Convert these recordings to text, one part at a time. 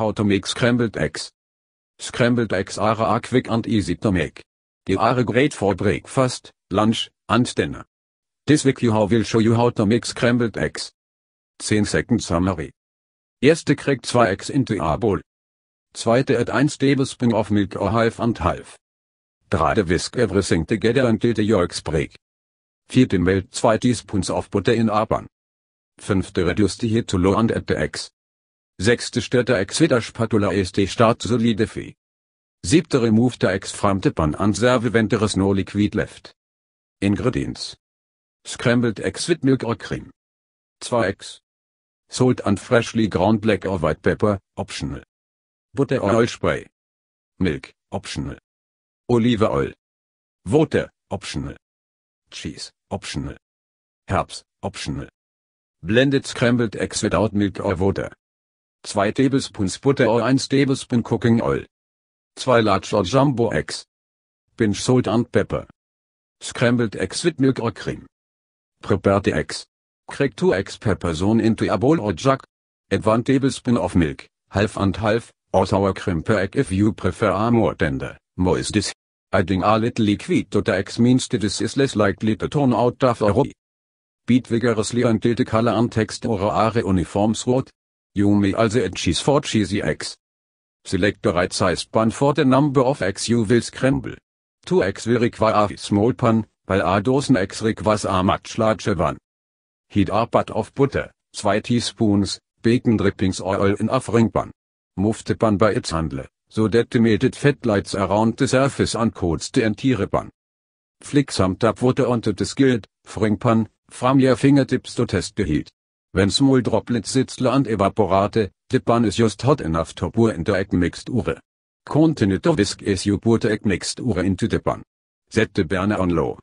how to make scrambled eggs. Scrambled eggs are a quick and easy to make. They are great for breakfast, lunch, and dinner. This week you will show you how to make scrambled eggs. 10 second summary. Erste kriegt 2 eggs into a bowl. Zweite add 1 tablespoon of milk or half and half. Dritte whisk everything together until the yolks break. Vierte melt 2 teaspoons of butter in a pan. Fünfte reduce the heat to low and add the eggs. Sechste Städte Exeter Spatula este start solide fee. Siebte remove the ex from pan an serve when no liquid left. Ingredients. Scrambled eggs with milk or cream. 2 ex. Salt and freshly ground black or white pepper, optional. Butter or oil spray. Milk, optional. Olive oil. Water, optional. Cheese, optional. Herbs, optional. Blended scrambled eggs without milk or water. 2 tablespoons butter or äh, 1 tablespoon cooking oil. 2 large or jumbo eggs. Pinch salt and pepper. Scrambled eggs with milk or cream. Prepare the eggs. Crack 2 eggs per person into a bowl or jug. Add 1 tablespoon of milk, half and half, or sour cream per egg if you prefer a more tender, moist dish. Adding a little liquid to the eggs means that this is less likely to turn out tough or rubby. Beat vigorously until the color and texture are uniform sword. You may also add cheese for cheesy eggs. Select the right size pan for the number of eggs you will scramble. Two eggs will require a small pan, while a dozen eggs requires a much larger one. Heat a pot of butter, 2 teaspoons, bacon drippings oil in a frying pan. Move the pan by its handle, so that the melted fat lights around the surface and coats the entire pan. Flick some tap water onto the skillet, frying pan, from your fingertips to test the heat. When small droplets sits and evaporate, the pan is just hot enough to pour into egg mixture. Continue to whisk as you pour the egg mixture into the pan. Set the burner on low.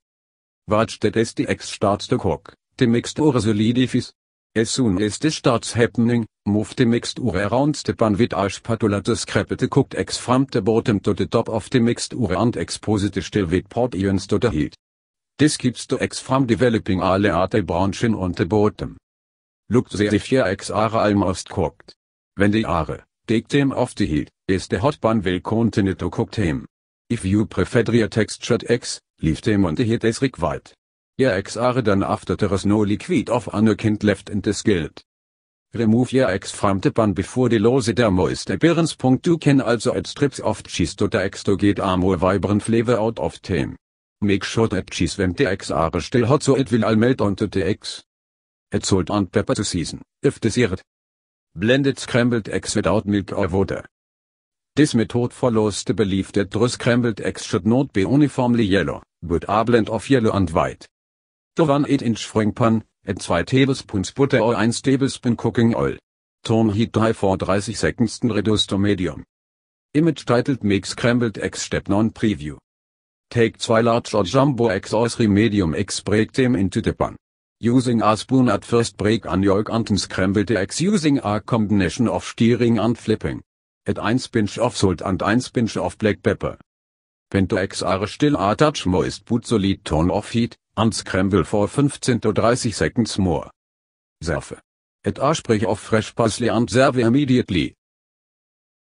Watch that as the egg starts to cook, the mixture solidifies. As soon as this starts happening, move the mixture around the pan with a spatula to scrape the cooked eggs from the bottom to the top of the mixture and expose the still with pot ions to the heat. This keeps the eggs from developing a latte branching on the bottom. Lukt sehr sicher ex are almost cooked. Wenn die are, dig them off the heat, is the hot bun will continue to cook them. If you prefer your textured ex, leave them on the heat as required. Your ex are done after there is no liquid of another kind left in the skillet. Remove your ex from the bun before the lose their moist appearance. You can also add strips of cheese to the ex to get a more vibrant flavor out of them. Make sure that cheese when the ex are still hot so it will all melt onto the eggs. It's salt and pepper to season, if desired. Blended scrambled eggs without milk or water. This method follows the belief that the scrambled eggs should not be uniformly yellow, but a blend of yellow and white. To 1 8-inch frying pan, add 2 tablespoons butter or 1 tablespoon cooking oil. Turn heat high for 30 seconds and reduce to medium. Image titled Make Scrambled Eggs Step Non Preview. Take 2 large or jumbo eggs or 3 medium eggs break them into the pan. Using a spoon at first break an yolk and scrambled eggs using a combination of steering and flipping. Add 1 pinch of salt and 1 pinch of black pepper. When the eggs are still a touch moist put solid tone of heat, and scramble for 15 to 30 seconds more. Serve. Add a sprig of fresh parsley and serve immediately.